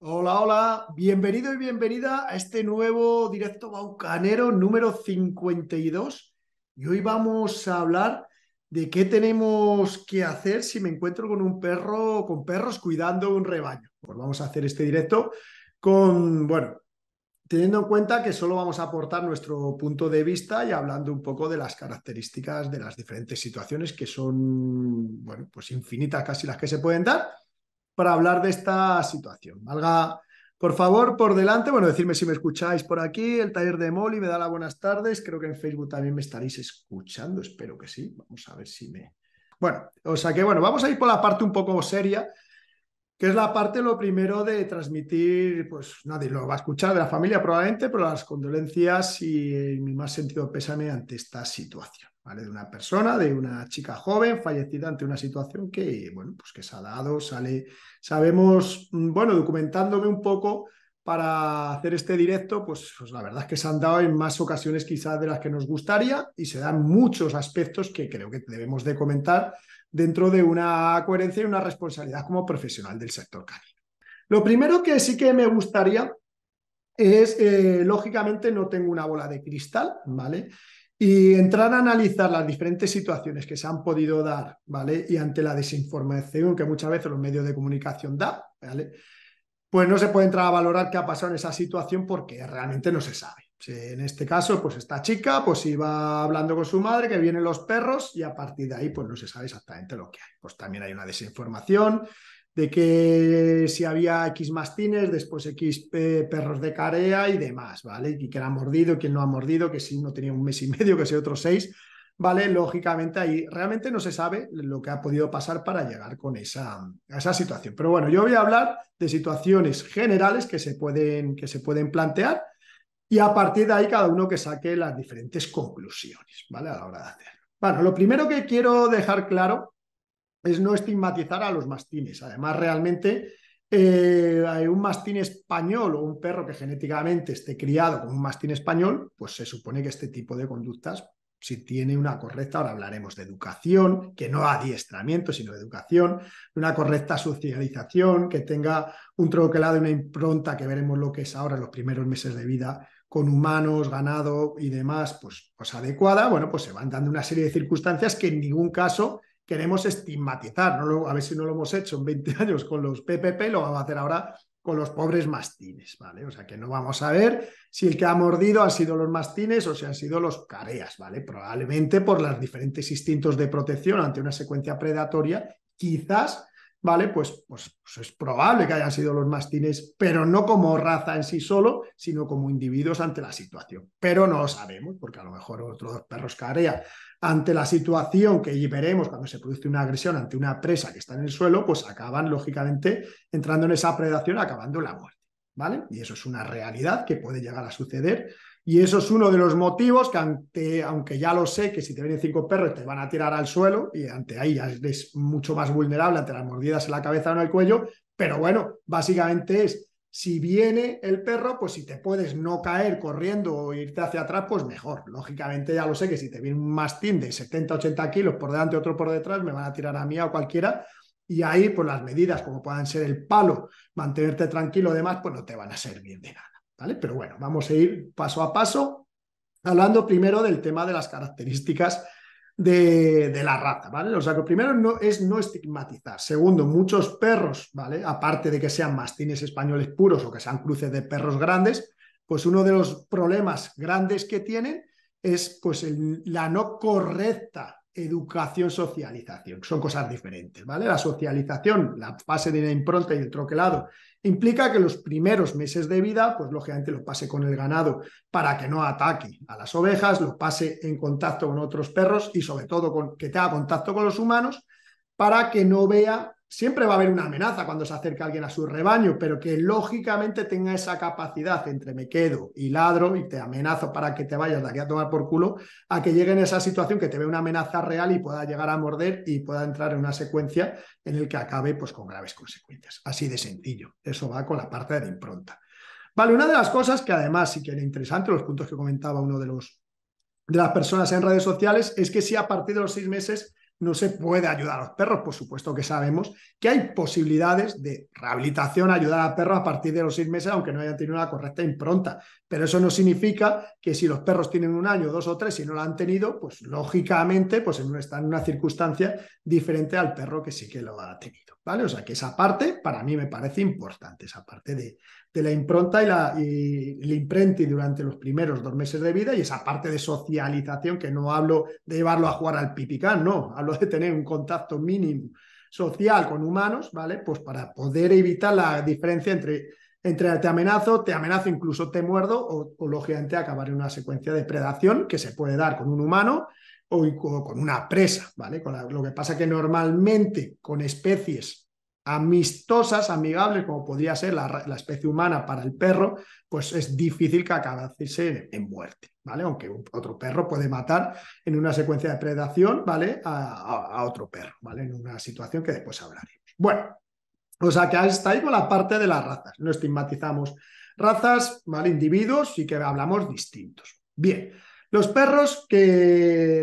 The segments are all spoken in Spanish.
Hola, hola, bienvenido y bienvenida a este nuevo directo baucanero número 52. Y hoy vamos a hablar de qué tenemos que hacer si me encuentro con un perro, con perros cuidando un rebaño. Pues vamos a hacer este directo con, bueno, teniendo en cuenta que solo vamos a aportar nuestro punto de vista y hablando un poco de las características de las diferentes situaciones que son, bueno, pues infinitas casi las que se pueden dar para hablar de esta situación. Valga, por favor, por delante, bueno, decirme si me escucháis por aquí, el taller de Molly me da las buenas tardes, creo que en Facebook también me estaréis escuchando, espero que sí, vamos a ver si me... Bueno, o sea que bueno, vamos a ir por la parte un poco seria, que es la parte lo primero de transmitir, pues nadie lo va a escuchar de la familia probablemente, pero las condolencias y mi más sentido pésame ante esta situación. De una persona, de una chica joven fallecida ante una situación que, bueno, pues que se ha dado, sale, sabemos, mm, bueno, documentándome un poco para hacer este directo, pues, pues, la verdad es que se han dado en más ocasiones quizás de las que nos gustaría y se dan muchos aspectos que creo que debemos de comentar dentro de una coherencia y una responsabilidad como profesional del sector canino. Lo primero que sí que me gustaría es, eh, lógicamente, no tengo una bola de cristal, ¿vale? y entrar a analizar las diferentes situaciones que se han podido dar, ¿vale? Y ante la desinformación que muchas veces los medios de comunicación dan, ¿vale? Pues no se puede entrar a valorar qué ha pasado en esa situación porque realmente no se sabe. en este caso, pues esta chica, pues iba hablando con su madre, que vienen los perros y a partir de ahí, pues no se sabe exactamente lo que hay. Pues también hay una desinformación de que si había X mastines, después X eh, perros de carea y demás, ¿vale? Y quién ha mordido, quién no ha mordido, que si no tenía un mes y medio, que si otros seis, ¿vale? Lógicamente ahí realmente no se sabe lo que ha podido pasar para llegar con esa, esa situación. Pero bueno, yo voy a hablar de situaciones generales que se pueden, que se pueden plantear y a partir de ahí cada uno que saque las diferentes conclusiones, ¿vale? A la hora de hacerlo. Bueno, lo primero que quiero dejar claro es no estigmatizar a los mastines. Además, realmente eh, un mastín español o un perro que genéticamente esté criado con un mastín español, pues se supone que este tipo de conductas, si tiene una correcta, ahora hablaremos de educación, que no adiestramiento, sino educación, una correcta socialización, que tenga un troquelado y una impronta, que veremos lo que es ahora en los primeros meses de vida con humanos, ganado y demás, pues, pues adecuada, bueno, pues se van dando una serie de circunstancias que en ningún caso queremos estigmatizar. No a ver si no lo hemos hecho en 20 años con los PPP, lo vamos a hacer ahora con los pobres mastines, ¿vale? O sea que no vamos a ver si el que ha mordido ha sido los mastines o si han sido los careas, ¿vale? Probablemente por los diferentes instintos de protección ante una secuencia predatoria, quizás ¿vale? Pues, pues, pues, es probable que hayan sido los mastines, pero no como raza en sí solo, sino como individuos ante la situación. Pero no lo sabemos, porque a lo mejor otros dos perros carea ante la situación que veremos cuando se produce una agresión ante una presa que está en el suelo, pues acaban, lógicamente, entrando en esa predación, acabando la muerte, ¿vale? Y eso es una realidad que puede llegar a suceder y eso es uno de los motivos que, aunque ya lo sé, que si te vienen cinco perros te van a tirar al suelo y ante ahí ya eres mucho más vulnerable ante las mordidas en la cabeza o en el cuello. Pero bueno, básicamente es si viene el perro, pues si te puedes no caer corriendo o irte hacia atrás, pues mejor. Lógicamente ya lo sé que si te viene un mastín de 70, 80 kilos por delante, otro por detrás, me van a tirar a mí o cualquiera. Y ahí, pues las medidas, como puedan ser el palo, mantenerte tranquilo, demás, pues no te van a servir de nada. Pero bueno, vamos a ir paso a paso, hablando primero del tema de las características de, la raza, ¿vale? O sea, que primero no, es no estigmatizar. Segundo, muchos perros, ¿vale? Aparte de que sean mastines españoles puros o que sean cruces de perros grandes, pues uno de los problemas grandes que tienen es pues la no correcta educación, socialización. Son cosas diferentes, ¿vale? La socialización, la fase de la impronta y el troquelado, implica que los primeros meses de vida, pues lógicamente lo pase con el ganado para que no ataque a las ovejas, lo pase en contacto con otros perros y sobre todo con, que tenga contacto con los humanos para que no vea siempre va a haber una amenaza cuando se acerca alguien a su rebaño, pero que lógicamente tenga esa capacidad entre me quedo y ladro y te amenazo para que te vayas de aquí a tomar por culo, a que llegue en esa situación que te ve una amenaza real y pueda llegar a morder y pueda entrar en una secuencia en el que acabe pues con graves consecuencias. Así de sencillo. Eso va con la parte de impronta. Vale, una de las cosas que además sí que era interesante, los puntos que comentaba uno de los de las personas en redes sociales, es que si a partir de los seis meses no se puede ayudar a los perros, por supuesto que sabemos que hay posibilidades de rehabilitación, ayudar a perros a partir de los seis meses, aunque no hayan tenido una correcta impronta. Pero eso no significa que si los perros tienen un año, dos o tres y no lo han tenido, pues lógicamente pues están en una circunstancia diferente al perro que sí que lo ha tenido. ¿vale? O sea que esa parte para mí me parece importante, esa parte de, de la impronta y la, y durante los primeros dos meses de vida y esa parte de socialización que no hablo de llevarlo a jugar al pipicán, no, hablo de tener un contacto mínimo social con humanos, ¿vale? Pues para poder evitar la diferencia entre, entre te amenazo, te amenazo, incluso te muerdo o, lógicamente acabar en una secuencia de predación que se puede dar con un humano o, con una presa, ¿vale? Con lo que pasa que normalmente con especies amistosas, amigables, como podría ser la, especie humana para el perro, pues es difícil que acabase en muerte, ¿vale? Aunque otro perro puede matar en una secuencia de predación, ¿vale? A, otro perro, ¿vale? En una situación que después hablaremos. Bueno, o sea que está ahí con la parte de las razas, no estigmatizamos razas, ¿vale? Individuos y que hablamos distintos. Bien, los perros que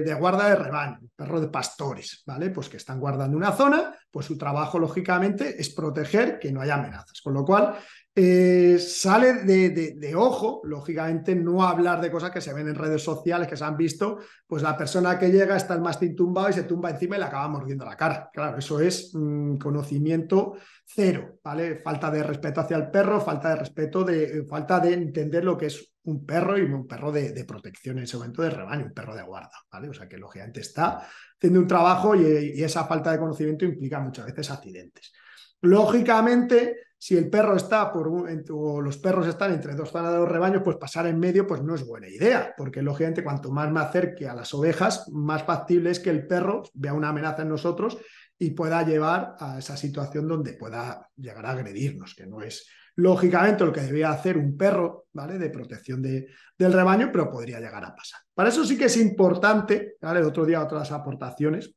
de guarda de rebaño, perros de pastores, ¿vale? Pues que están guardando una zona, pues su trabajo, lógicamente, es proteger que no haya amenazas. Con lo cual, eh, sale de, ojo, lógicamente, no hablar de cosas que se ven en redes sociales, que se han visto, pues la persona que llega está el mastín tumbado y se tumba encima y le acaba mordiendo la cara. Claro, eso es mm, conocimiento cero, ¿vale? Falta de respeto hacia el perro, falta de respeto, de, eh, falta de entender lo que es un perro y un perro de, protección en ese momento de rebaño, un perro de guarda, ¿vale? O sea que lógicamente está haciendo un trabajo y eh, esa falta de conocimiento implica muchas veces accidentes. Lógicamente, si el perro está por o los perros están entre dos zonas de los rebaños, pues pasar en medio pues no es buena idea, porque lógicamente cuanto más me acerque a las ovejas, más factible es que el perro vea una amenaza en nosotros y pueda llevar a esa situación donde pueda llegar a agredirnos, que no es lógicamente lo que debería hacer un perro, ¿vale? De protección del rebaño, pero podría llegar a pasar. Para eso sí que es importante, ¿vale? otro día otras aportaciones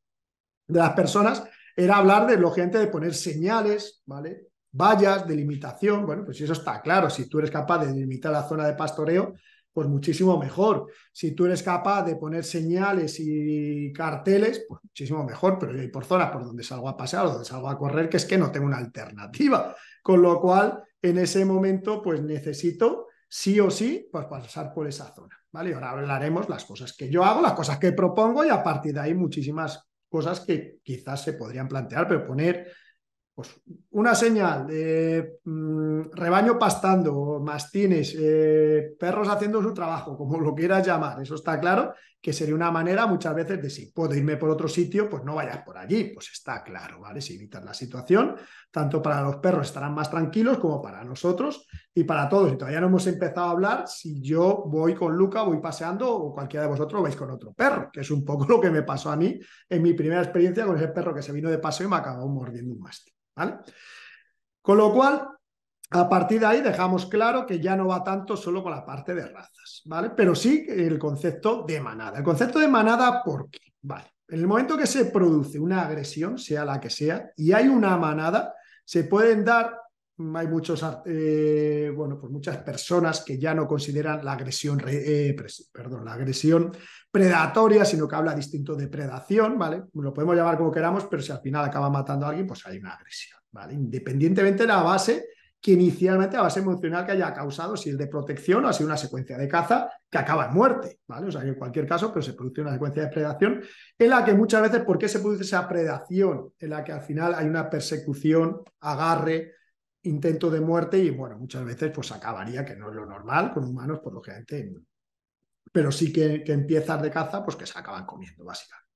de las personas era hablar de, lógicamente, de poner señales, ¿vale? Vallas, delimitación, bueno, pues eso está claro. Si tú eres capaz de delimitar la zona de pastoreo, pues muchísimo mejor. Si tú eres capaz de poner señales y carteles, pues muchísimo mejor, pero yo hay por zonas por donde salgo a pasear o donde salgo a correr, que es que no tengo una alternativa. Con lo cual, en ese momento, pues necesito sí o sí, pues pasar por esa zona, ¿vale? Y ahora hablaremos las cosas que yo hago, las cosas que propongo y a partir de ahí muchísimas cosas que quizás se podrían plantear, pero poner pues, una señal, de mm, rebaño pastando, mastines, eh, perros haciendo su trabajo, como lo quieras llamar, eso está claro, que sería una manera muchas veces de si puedo irme por otro sitio, pues no vayas por allí, pues está claro, ¿vale? Si evitas la situación, tanto para los perros estarán más tranquilos como para nosotros y para todos. Y todavía no hemos empezado a hablar si yo voy con Luca, voy paseando o cualquiera de vosotros vais con otro perro, que es un poco lo que me pasó a mí en mi primera experiencia con ese perro que se vino de paseo y me acabó mordiendo un mastín. ¿vale? Con lo cual, a partir de ahí dejamos claro que ya no va tanto solo con la parte de razas, ¿vale? Pero sí el concepto de manada. El concepto de manada, ¿por qué? Vale. En el momento que se produce una agresión, sea la que sea, y hay una manada, se pueden dar hay muchos, ah, eh, bueno, pues muchas personas que ya no consideran la agresión, eh, perdón, la agresión predatoria, sino que habla distinto de predación, ¿vale? Lo podemos llamar como queramos, pero si al final acaba matando a alguien, pues hay una agresión, ¿vale? Independientemente de la base que inicialmente la base emocional que haya causado, si es de protección o ha sido una secuencia de caza que acaba en muerte, ¿vale? O sea, en cualquier caso, pero se produce una secuencia de predación en la que muchas veces, ¿por qué se produce esa predación? En la que al final hay una persecución, agarre, intento de muerte y bueno, muchas veces pues acabaría, que no es lo normal con humanos, por pues, gente, pero sí que, empiezas de caza, pues que se acaban comiendo básicamente.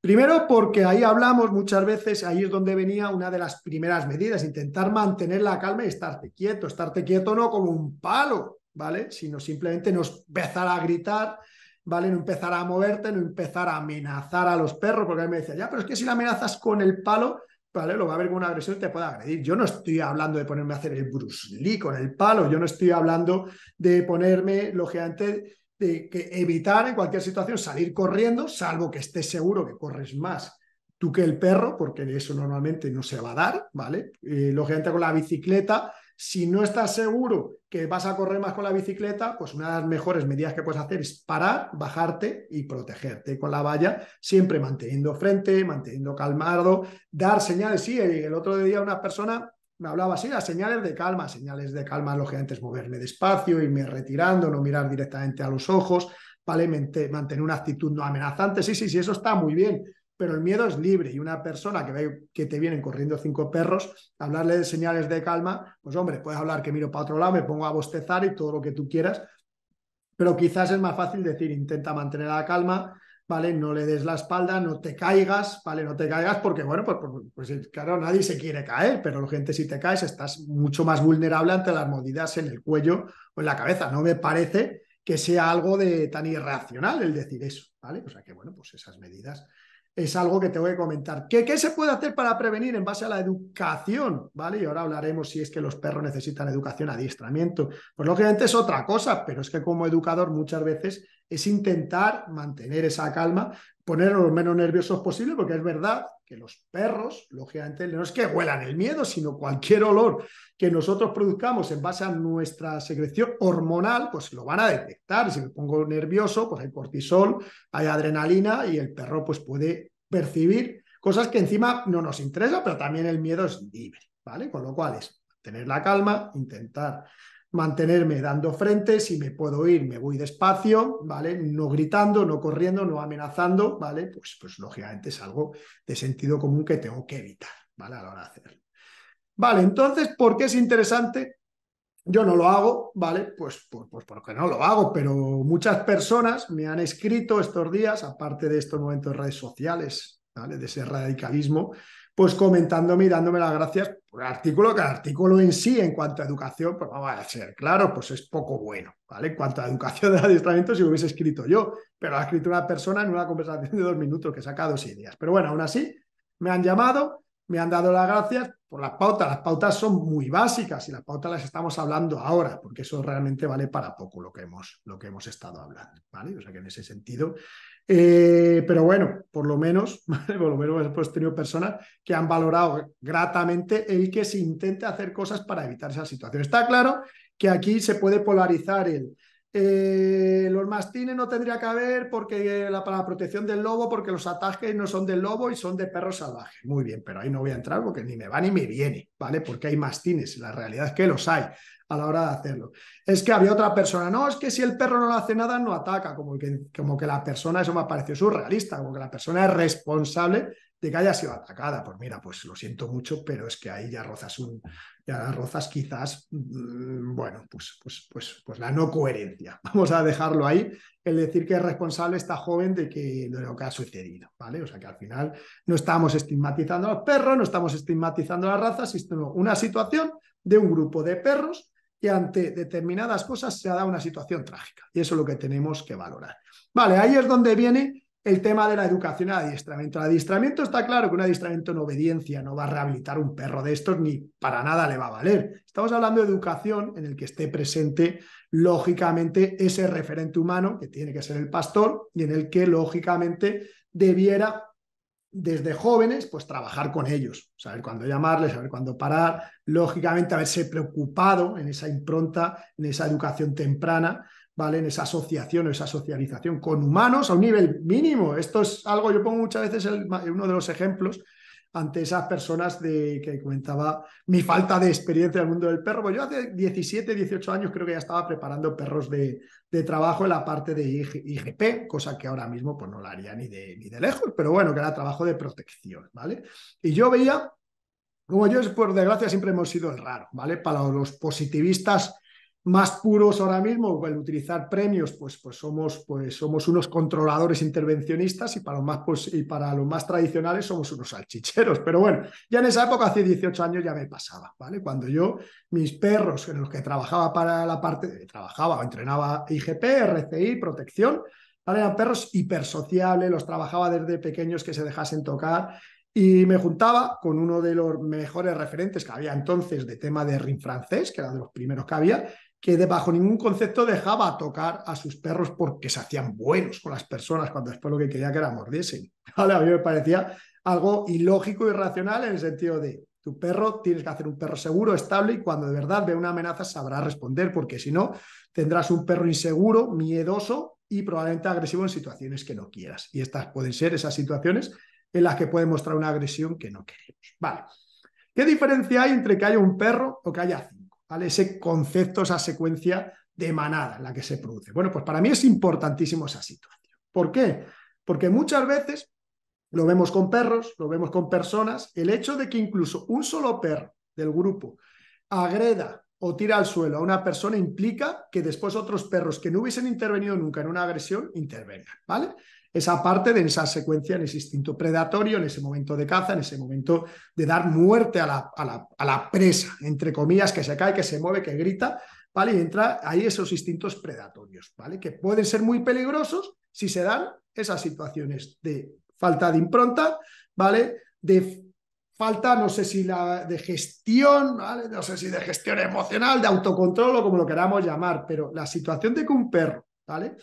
Primero porque ahí hablamos muchas veces, ahí es donde venía una de las primeras medidas, intentar mantener la calma y estarte quieto, estarte quieto no como un palo, ¿vale? Sino simplemente no empezar a gritar, ¿vale? No empezar a moverte, no empezar a amenazar a los perros, porque a mí me decía, ya, pero es que si la amenazas con el palo, lo va a haber como una agresión, te puede agredir. Yo no estoy hablando de ponerme a hacer el Bruce Lee con el palo, yo no estoy hablando de ponerme, lógicamente, de que evitar en cualquier situación salir corriendo, salvo que estés seguro que corres más tú que el perro, porque eso normalmente no se va a dar, ¿vale? Eh, lógicamente con la bicicleta si no estás seguro que vas a correr más con la bicicleta, pues una de las mejores medidas que puedes hacer es parar, bajarte y protegerte con la valla, siempre manteniendo frente, manteniendo calmado, dar señales. Sí, el otro día una persona me hablaba así, las señales de calma, señales de calma, lógicamente es moverme despacio, irme retirando, no mirar directamente a los ojos, ¿vale? mantener una actitud no amenazante. Sí, sí, sí, eso está muy bien, pero el miedo es libre y una persona que ve que te vienen corriendo cinco perros, hablarle de señales de calma, pues hombre, puedes hablar que miro para otro lado, me pongo a bostezar y todo lo que tú quieras, pero quizás es más fácil decir intenta mantener la calma, ¿vale? No le des la espalda, no te caigas, ¿vale? No te caigas porque, bueno, pues, pues, pues, pues, claro, nadie se quiere caer, pero la gente si te caes estás mucho más vulnerable ante las mordidas en el cuello o en la cabeza. No me parece que sea algo de tan irracional el decir eso, ¿vale? O sea que, bueno, pues esas medidas es algo que te voy a comentar. ¿Qué, ¿Qué, se puede hacer para prevenir en base a la educación? ¿Vale? Y ahora hablaremos si es que los perros necesitan educación, adiestramiento. Pues lógicamente es otra cosa, pero es que como educador muchas veces es intentar mantener esa calma Ponerlo lo menos nerviosos posible, porque es verdad que los perros, lógicamente, no es que huelan el miedo, sino cualquier olor que nosotros produzcamos en base a nuestra secreción hormonal, pues lo van a detectar. Si me pongo nervioso, pues hay cortisol, hay adrenalina y el perro pues puede percibir cosas que encima no nos interesan, pero también el miedo es libre, ¿vale? Con lo cual es tener la calma, intentar mantenerme dando frente, si me puedo ir, me voy despacio, ¿vale? No gritando, no corriendo, no amenazando, ¿vale? Pues, pues lógicamente es algo de sentido común que tengo que evitar, ¿vale? A la hora de hacerlo. Vale, entonces, ¿por qué es interesante? Yo no lo hago, ¿vale? Pues, pues, pues porque no lo hago, pero muchas personas me han escrito estos días, aparte de estos momentos de redes sociales, ¿vale? De ese radicalismo, pues comentándome y dándome las gracias por el artículo, que el artículo en sí, en cuanto a educación, pues va a ser claro, pues es poco bueno, ¿vale? En cuanto a educación de adiestramiento, si lo hubiese escrito yo, pero ha escrito una persona en una conversación de dos minutos que saca dos ideas. Pero bueno, aún así, me han llamado, me han dado las gracias por las pautas. Las pautas son muy básicas y las pautas las estamos hablando ahora, porque eso realmente vale para poco lo que hemos, lo que hemos estado hablando, ¿vale? O sea que en ese sentido eh, pero bueno, por lo menos, por lo menos hemos tenido personas que han valorado gratamente el que se intente hacer cosas para evitar esa situación. Está claro que aquí se puede polarizar el eh, los mastines no tendría que haber porque eh, para la protección del lobo, porque los ataques no son del lobo y son de perros salvajes. Muy bien, pero ahí no voy a entrar porque ni me va ni me viene, ¿vale? Porque hay mastines, la realidad es que los hay a la hora de hacerlo. Es que había otra persona, no, es que si el perro no hace nada, no ataca, como que, como que la persona, eso me ha parecido surrealista, como que la persona es responsable de que haya sido atacada. Pues mira, pues lo siento mucho, pero es que ahí ya rozas un, ya rozas quizás, mm, bueno, pues, pues, pues, pues la no coherencia. Vamos a dejarlo ahí, el decir que es responsable esta joven de que lo que ha sucedido, ¿vale? O sea que al final no estamos estigmatizando a los perros, no estamos estigmatizando a las razas, sino una situación de un grupo de perros que ante determinadas cosas se ha dado una situación trágica. Y eso es lo que tenemos que valorar. Vale, ahí es donde viene el tema de la educación y el adiestramiento. El adiestramiento está claro que un adiestramiento en obediencia no va a rehabilitar un perro de estos ni para nada le va a valer. Estamos hablando de educación en el que esté presente, lógicamente, ese referente humano que tiene que ser el pastor y en el que, lógicamente, debiera desde jóvenes, pues trabajar con ellos, saber cuándo llamarles, saber cuándo parar, lógicamente haberse preocupado en esa impronta, en esa educación temprana ¿vale? En esa asociación o esa socialización con humanos a un nivel mínimo. Esto es algo, yo pongo muchas veces uno de los ejemplos ante esas personas de, que comentaba mi falta de experiencia en el mundo del perro. Pues yo hace 17, 18 años creo que ya estaba preparando perros de, trabajo en la parte de IGP, cosa que ahora mismo pues no la haría ni de, ni de lejos, pero bueno, que era trabajo de protección, ¿vale? Y yo veía, como yo por desgracia siempre hemos sido el raro, ¿vale? Para los positivistas más puros ahora mismo, al utilizar premios, pues, pues, somos, pues somos unos controladores intervencionistas y para, los más, pues, y para los más tradicionales somos unos salchicheros. Pero bueno, ya en esa época, hace 18 años, ya me pasaba, ¿vale? Cuando yo, mis perros, en los que trabajaba para la parte, trabajaba, entrenaba IGP, RCI, protección, Eran perros hipersociables, los trabajaba desde pequeños que se dejasen tocar. Y me juntaba con uno de los mejores referentes que había entonces de tema de rin francés, que era de los primeros que había, que bajo ningún concepto dejaba tocar a sus perros porque se hacían buenos con las personas cuando después lo que quería que era mordiesen. A mí me parecía algo ilógico y irracional en el sentido de tu perro tienes que hacer un perro seguro, estable y cuando de verdad ve una amenaza sabrá responder porque si no tendrás un perro inseguro, miedoso y probablemente agresivo en situaciones que no quieras. Y estas pueden ser esas situaciones en las que puede mostrar una agresión que no queremos. Vale. ¿Qué diferencia hay entre que haya un perro o que haya ese concepto, esa secuencia de manada en la que se produce. Bueno, pues para mí es importantísimo esa situación. ¿Por qué? Porque muchas veces lo vemos con perros, lo vemos con personas, el hecho de que incluso un solo perro del grupo agreda o tira al suelo a una persona implica que después otros perros que no hubiesen intervenido nunca en una agresión intervengan, ¿vale? esa parte de esa secuencia, en ese instinto predatorio, en ese momento de caza, en ese momento de dar muerte a la, a la, presa, entre comillas, que se cae, que se mueve, que grita, ¿vale? Y entra ahí esos instintos predatorios, ¿vale? Que pueden ser muy peligrosos si se dan esas situaciones de falta de impronta, ¿vale? De falta, no sé si la de gestión, ¿vale? no sé si de gestión emocional, de autocontrol o como lo queramos llamar, pero la situación de que un perro, ¿vale?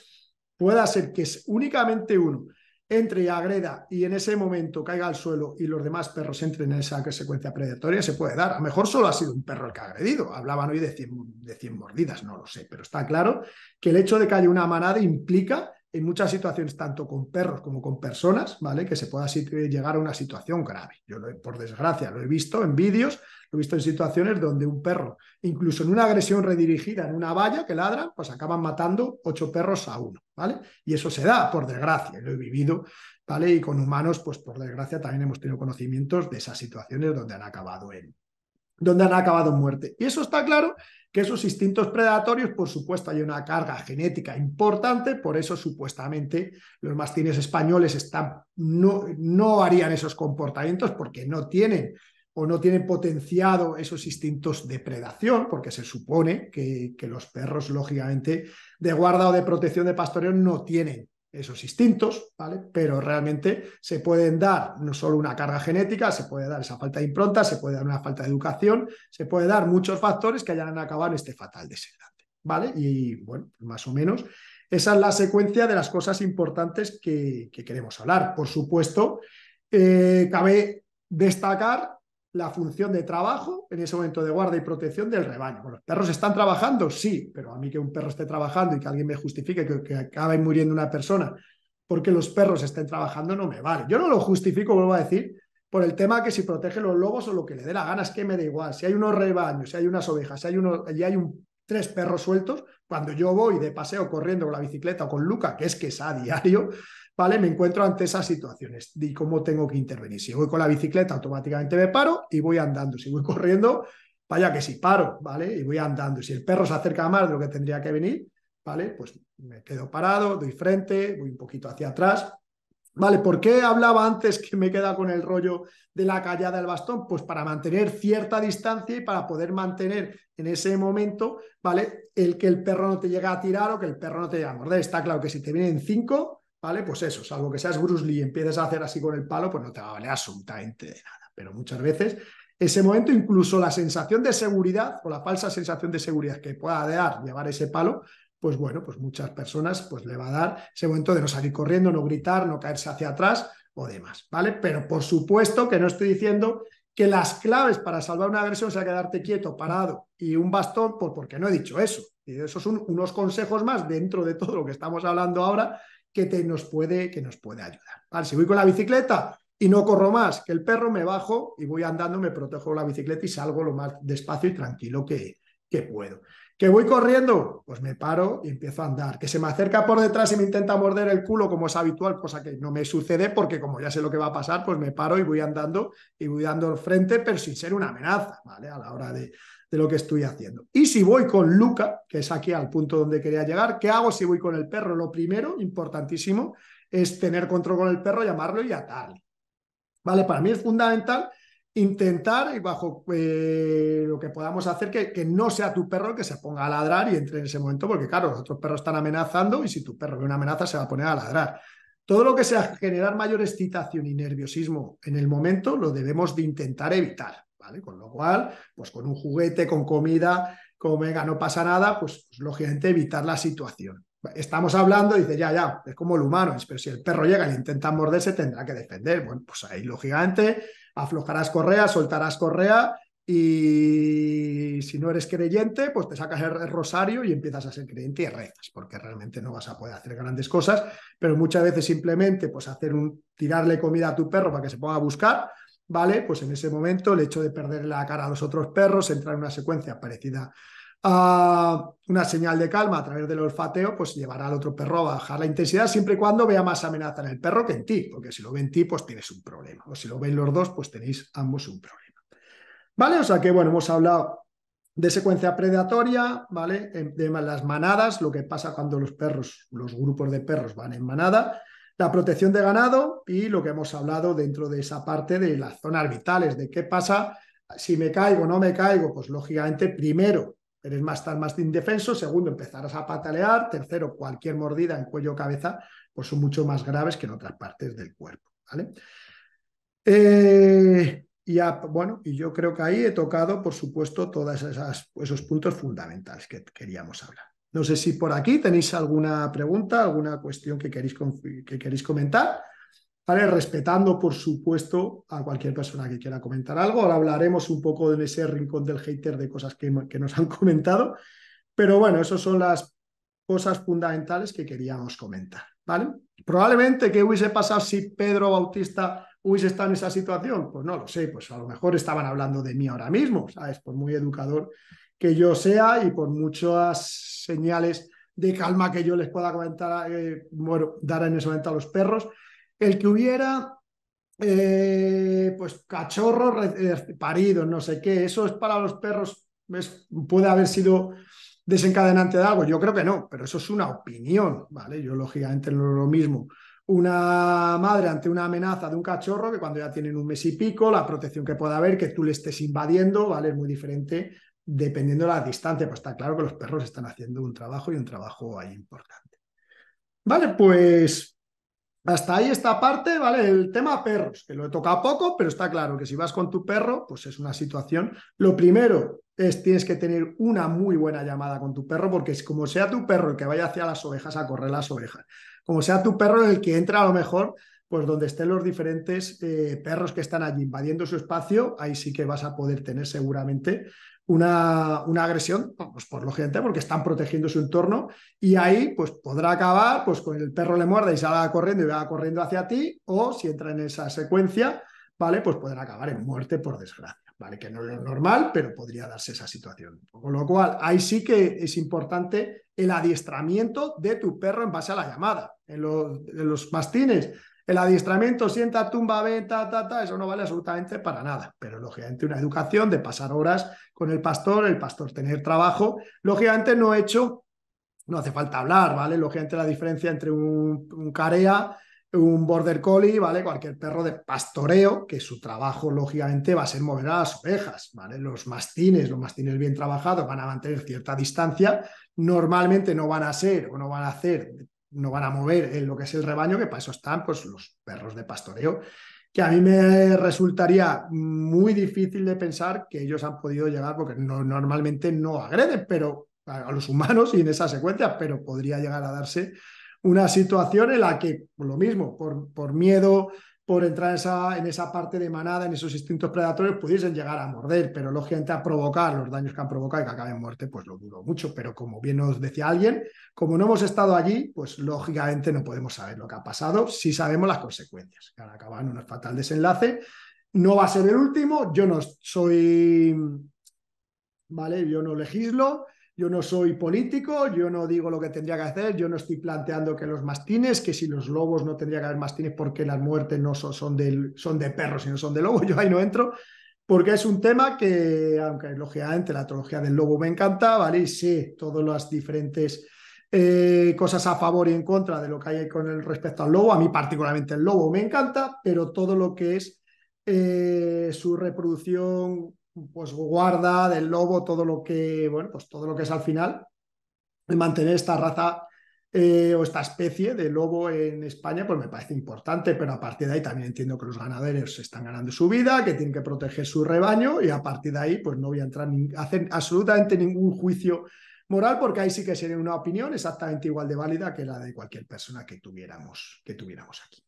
pueda ser que únicamente uno entre y agreda y en ese momento caiga al suelo y los demás perros entren en esa secuencia predatoria, se puede dar. A lo mejor solo ha sido un perro el que ha agredido. Hablaban hoy de de 100 mordidas, no lo sé, pero está claro que el hecho de que haya una manada implica en muchas situaciones, tanto con perros como con personas, ¿vale? Que se pueda eh, llegar a una situación grave. Yo, por desgracia, lo he visto en vídeos, lo he visto en situaciones donde un perro, incluso en una agresión redirigida en una valla que ladra, pues acaban matando ocho perros a uno, ¿vale? Y eso se da, por desgracia, lo he vivido, ¿vale? Y con humanos, pues por desgracia también hemos tenido conocimientos de esas situaciones donde han acabado en, donde han acabado en muerte. Y eso está claro que esos instintos predatorios, por supuesto, hay una carga genética importante, por eso supuestamente los mastines españoles están, no, no harían esos comportamientos porque no tienen o no tienen potenciado esos instintos de predación, porque se supone que, que los perros, lógicamente, de guarda o de protección de pastoreo no tienen esos instintos, ¿vale? Pero realmente se pueden dar no solo una carga genética, se puede dar esa falta de impronta, se puede dar una falta de educación, se puede dar muchos factores que hayan acabado en este fatal desenlace, ¿vale? Y bueno, pues más o menos esa es la secuencia de las cosas importantes que, queremos hablar. Por supuesto, eh, cabe destacar la función de trabajo en ese momento de guarda y protección del rebaño. ¿Los perros están trabajando? Sí, pero a mí que un perro esté trabajando y que alguien me justifique que, acabe muriendo una persona porque los perros estén trabajando no me vale. Yo no lo justifico, vuelvo a decir, por el tema que si protege los lobos o lo que le dé la gana, es que me da igual. Si hay unos rebaños, si hay unas ovejas, si hay, uno, y hay un, tres perros sueltos, cuando yo voy de paseo corriendo con la bicicleta o con Luca, que es que es a diario, ¿vale? Me encuentro ante esas situaciones de cómo tengo que intervenir. Si voy con la bicicleta, automáticamente me paro y voy andando. Si voy corriendo, vaya que si paro, ¿vale? Y voy andando. Si el perro se acerca más de lo que tendría que venir, ¿vale? Pues me quedo parado, doy frente, voy un poquito hacia atrás. ¿Vale? ¿Por qué hablaba antes que me queda con el rollo de la callada del bastón? Pues para mantener cierta distancia y para poder mantener en ese momento, ¿vale? El que el perro no te llega a tirar o que el perro no te llega a morder. Está claro que si te vienen cinco, ¿vale? Pues eso, salvo que seas Bruce Lee y empieces a hacer así con el palo, pues no te va a valer absolutamente de nada. Pero muchas veces ese momento, incluso la sensación de seguridad o la falsa sensación de seguridad que pueda dar llevar ese palo, pues bueno, pues muchas personas pues le va a dar ese momento de no salir corriendo, no gritar, no caerse hacia atrás o demás, ¿vale? Pero por supuesto que no estoy diciendo que las claves para salvar una agresión sea quedarte quieto, parado y un bastón, pues porque no he dicho eso. Y esos son unos consejos más dentro de todo lo que estamos hablando ahora que, te, nos, puede, que nos puede ayudar. si voy con la bicicleta y no corro más que el perro, me bajo y voy andando, me protejo la bicicleta y salgo lo más despacio y tranquilo que, que puedo. ¿Que voy corriendo? Pues me paro y empiezo a andar. ¿Que se me acerca por detrás y me intenta morder el culo como es habitual? Cosa que no me sucede porque como ya sé lo que va a pasar, pues me paro y voy andando y voy dando al frente, pero sin ser una amenaza, ¿vale? A la hora de, lo que estoy haciendo. Y si voy con Luca, que es aquí al punto donde quería llegar, ¿qué hago si voy con el perro? Lo primero, importantísimo, es tener control con el perro, llamarlo y atarle. ¿Vale? Para mí es fundamental intentar y bajo eh, lo que podamos hacer que, no sea tu perro el que se ponga a ladrar y entre en ese momento, porque claro, los otros perros están amenazando y si tu perro ve una amenaza se va a poner a ladrar. Todo lo que sea generar mayor excitación y nerviosismo en el momento lo debemos de intentar evitar, ¿vale? Con lo cual, pues con un juguete, con comida, con venga, no pasa nada, pues, pues, lógicamente evitar la situación. Estamos hablando, dice, ya, ya, es como el humano, pero si el perro llega y intenta morderse, tendrá que defender. Bueno, pues ahí, lógicamente, aflojarás correa, soltarás correa y si no eres creyente, pues te sacas el rosario y empiezas a ser creyente y rezas, porque realmente no vas a poder hacer grandes cosas, pero muchas veces simplemente pues hacer un tirarle comida a tu perro para que se ponga a buscar, ¿vale? Pues en ese momento el hecho de perder la cara a los otros perros, entrar en una secuencia parecida una señal de calma a través del olfateo, pues llevará al otro perro a bajar la intensidad siempre y cuando vea más amenaza en el perro que en ti, porque si lo ve en ti, pues tienes un problema. O si lo ven los dos, pues tenéis ambos un problema. ¿Vale? O sea que, bueno, hemos hablado de secuencia predatoria, ¿vale? De las manadas, lo que pasa cuando los perros, los grupos de perros van en manada, la protección de ganado y lo que hemos hablado dentro de esa parte de las zonas vitales, de qué pasa si me caigo, no me caigo, pues lógicamente primero eres más estar más indefenso, segundo, empezarás a patalear, tercero, cualquier mordida en cuello o cabeza, pues son mucho más graves que en otras partes del cuerpo, ¿vale? Eh, y bueno, y yo creo que ahí he tocado, por supuesto, todos esos puntos fundamentales que queríamos hablar. No sé si por aquí tenéis alguna pregunta, alguna cuestión que queréis, que queréis comentar. Respetando, por supuesto, a cualquier persona que quiera comentar algo. Ahora hablaremos un poco en ese rincón del hater de cosas que, nos han comentado. Pero bueno, esas son las cosas fundamentales que queríamos comentar, ¿vale? Probablemente, ¿qué hubiese pasado si Pedro Bautista hubiese estado en esa situación? Pues no lo sé, pues a lo mejor estaban hablando de mí ahora mismo, Es Por muy educador que yo sea y por muchas señales de calma que yo les pueda comentar, eh, dar en ese momento a los perros, el que hubiera eh, pues cachorro eh, parido, no sé qué, eso es para los perros, puede haber sido desencadenante de algo, yo creo que no, pero eso es una opinión, ¿vale? Yo lógicamente no lo mismo una madre ante una amenaza de un cachorro que cuando ya tienen un mes y pico, la protección que pueda haber, que tú le estés invadiendo, ¿vale? Es muy diferente dependiendo de la distancia, pues está claro que los perros están haciendo un trabajo y un trabajo ahí importante. Vale, pues hasta ahí esta parte, ¿vale? El tema perros, que lo he tocado poco, pero está claro que si vas con tu perro, pues es una situación. Lo primero es tienes que tener una muy buena llamada con tu perro, porque es como sea tu perro el que vaya hacia las ovejas a correr las ovejas, como sea tu perro el que entra a lo mejor pues donde estén los diferentes eh, perros que están allí invadiendo su espacio, ahí sí que vas a poder tener seguramente una, una agresión, pues por gente, porque están protegiendo su entorno y ahí pues podrá acabar pues con el perro le muerde y salga corriendo y va corriendo hacia ti o si entra en esa secuencia, ¿vale? Pues podrá acabar en muerte por desgracia. ¿Vale? Que no es lo normal, pero podría darse esa situación. Con lo cual, ahí sí que es importante el adiestramiento de tu perro en base a la llamada. En, los, en los mastines, el adiestramiento, sienta, tumba, ven, ta, ta, ta, eso no vale absolutamente para nada. Pero lógicamente una educación de pasar horas con el pastor, el pastor tener trabajo, lógicamente no he hecho, no hace falta hablar, ¿vale? Lógicamente la diferencia entre un, un carea, un border collie, ¿vale? Cualquier perro de pastoreo, que su trabajo lógicamente va a ser mover a las ovejas, ¿vale? Los mastines, los mastines bien trabajados van a mantener cierta distancia, normalmente no van a ser o no van a hacer no van a mover en lo que es el rebaño, que para eso están pues, los perros de pastoreo, que a mí me resultaría muy difícil de pensar que ellos han podido llegar, porque normalmente no agreden pero a, los humanos y en esa secuencia, pero podría llegar a darse una situación en la que, lo mismo, por, por miedo, por entrar en esa, en esa parte de manada, en esos instintos predatorios, pudiesen llegar a morder, pero lógicamente a provocar los daños que han provocado y que acaben muerte, pues lo dudo mucho. Pero como bien nos decía alguien, como no hemos estado allí, pues lógicamente no podemos saber lo que ha pasado, si sabemos las consecuencias, que han acabado en un fatal desenlace. No va a ser el último, yo no soy, ¿vale? Yo no legislo, yo no soy político, yo no digo lo que tendría que hacer, yo no estoy planteando que los mastines, que si los lobos no tendría que haber mastines porque las muertes no son, de, son de perros, sino son de lobos, yo ahí no entro, porque es un tema que, aunque lógicamente la teología del lobo me encanta, ¿vale? Y sé todas las diferentes eh, cosas a favor y en contra de lo que hay con el respecto al lobo, a mí particularmente el lobo me encanta, pero todo lo que es eh, su reproducción pues guarda, del lobo, todo lo que, bueno, pues todo lo que es al final, de mantener esta raza eh, o esta especie de lobo en España, pues me parece importante, pero a partir de ahí también entiendo que los ganaderos están ganando su vida, que tienen que proteger su rebaño y a partir de ahí pues no voy a entrar hacer absolutamente ningún juicio moral porque ahí sí que sería una opinión exactamente igual de válida que la de cualquier persona que tuviéramos, que tuviéramos aquí.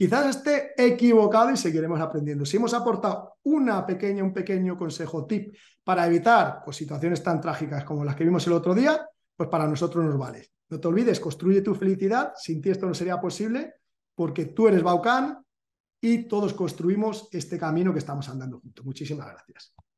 Quizás esté equivocado y seguiremos aprendiendo. Si hemos aportado una pequeña, un pequeño consejo, tip para evitar pues, situaciones tan trágicas como las que vimos el otro día, pues para nosotros nos vale. No te olvides, construye tu felicidad. Sin ti esto no sería posible porque tú eres Baucán y todos construimos este camino que estamos andando juntos. Muchísimas gracias.